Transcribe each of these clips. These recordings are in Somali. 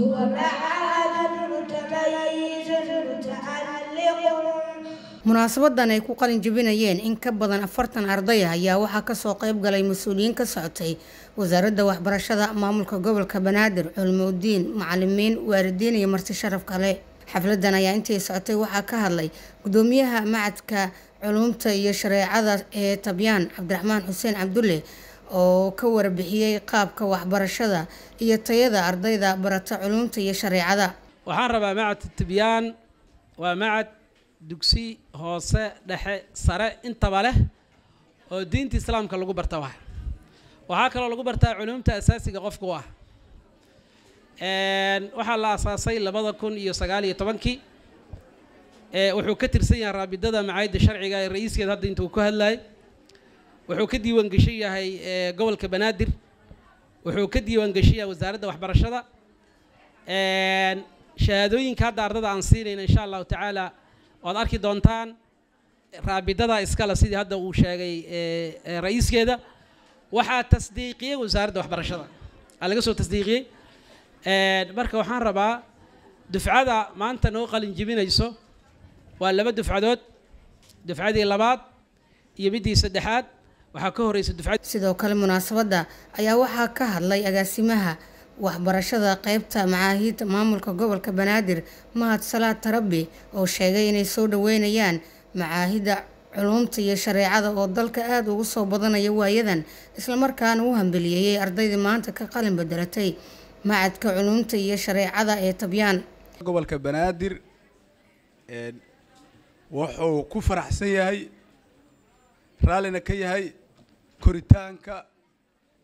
هو معانا munaasabadan ay ku qalin jebinayeen in ka badan afartan arday ah ayaa waxaa kasoo qayb galay mas-uuliyiin ka socotay wasaaradda waxbarashada maamulka gobolka banaadir culmoudiin macalimiin waalidiin iyo marti sharaf kale xafladan ayaa intii socotay waxaa ka hadlay gudoomiyaha macadka culumta iyo shareecada ee tabyaan cabdiraxmaan xuseen cabdulle oo ka warbixiyey qaabka waxbarashada iyo tayada ardayda barata culumta iyo shareecada waxaan rabaa macad tibyaan waa macad dugsi hoose dhexe sare intaba leh oo diinta islaamka lagu barta wa waxaa kaloo lagu bartaa culumta asaasiga qofka ah waxaa la asaasay labada kun iyo sagaal iyo tobankii wuxuu ka tirsan yahay raabidada macaayidda sharciga ee ra-iiskeed hadda inta ku hadlayay wuxuu ka diiwaan geshan yahay eh, gobolka banaadir wuxuu ka diiwaan geshan yahay wasaaradda waxbarashada shahaadooyinka hadda ardada aan siinayna insha allahu tacaala waad arki doontaan raabidada iskala sidii hadda uu sheegay eh, eh, ra-iiskeeda waxaa tasdiiqiyey wasaaradda waxbarashada aa laga soo tasdiiqiyey marka waxaan rabaa dufcada maanta noo qalinjibinayso waa laba dufcadood dufcadii labaad iyo middii saddexaad waxaa ka horeysa dufcad sidoo kale munaasabadda ayaa waxaa ka hadlay agaasimaha waxbarashada qeybta macaahiidda maamulka gobolka banaadir mahad salaad tarabi oo sheegay inay soo dhaweynayaan macaahidda culumta iyo shareecada oo dalka aada ugu soo badanaya waayadan islamarkaana u hambeliyeeyey ardaydii maanta ka qalin bedelatay macadka culumta iyo shareecada ee tabyaan gobolka banaadir eh, wuxuu ku faraxsan yahay raallina ka yahay koritaanka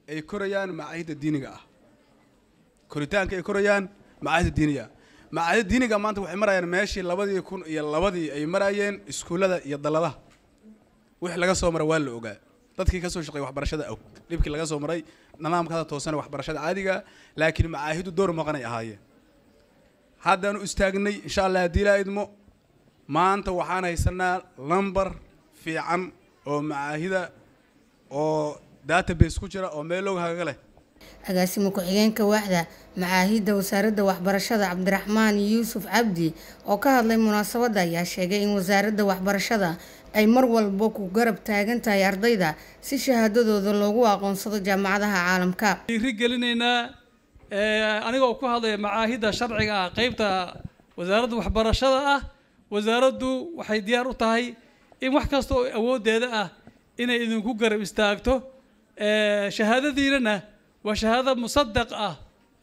ay korayaan macaahidda diiniga ah koritaanka ay korayaan macaahidda diiniga ah macaahidda diiniga maanta waxay marayaan meeshii labadii kun iyo labadii ay marayeen iskuullada iyo daladaha wixii laga soo maray waa la ogaa dadkii kasoo soo shaqeeya waxbarashada og dhibkii laga soo maray nadaamkaada toosana waxbarashada caadiga laakiin macaahiddu door maqanay ahaayeen haddaanu istaagnay insha allah haddii laa idmo maanta waxaan haysanaa lambar fiican oo macaahida oo database ku jira oo meel log hagaga leh agaasimo ku-xigeenka waaxda macaahidda wasaaradda waxbarashada cabdiraxmaan yuusuf cabdi oo ka hadlay munaasabadda ayaa sheegay in wasaaradda waxbarashada ay mar walba ku garab taagan tahay ardayda si shahaadadooda loogu aqoonsado jaamacadaha caalamka gelinaynaa eh, aniga oo ku hadlaya macaahidda sharciga ah qeybta wasaaradda waxbarashada ah wasaaraddu waxay diyaar u tahay in wax kasta oo awooddeeda ah inay idinku garab istaagto shahaadadiinana waa shahaado musadaq ah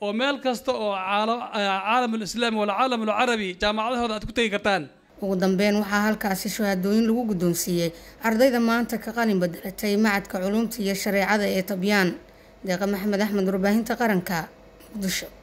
oo meel kasta oo caalamulislaami walcaalamuulcarabi jaamacadahooda aad ku tegi kartaan ugu dambeyn waxaa halkaasi shahaadooyin lagu guddoonsiiyey ardayda maanta ka qalin dalatay macadka culumta iyo shareecada ee tabyaan deeqa maxamed axmed warbaahinta qaranka muqdisho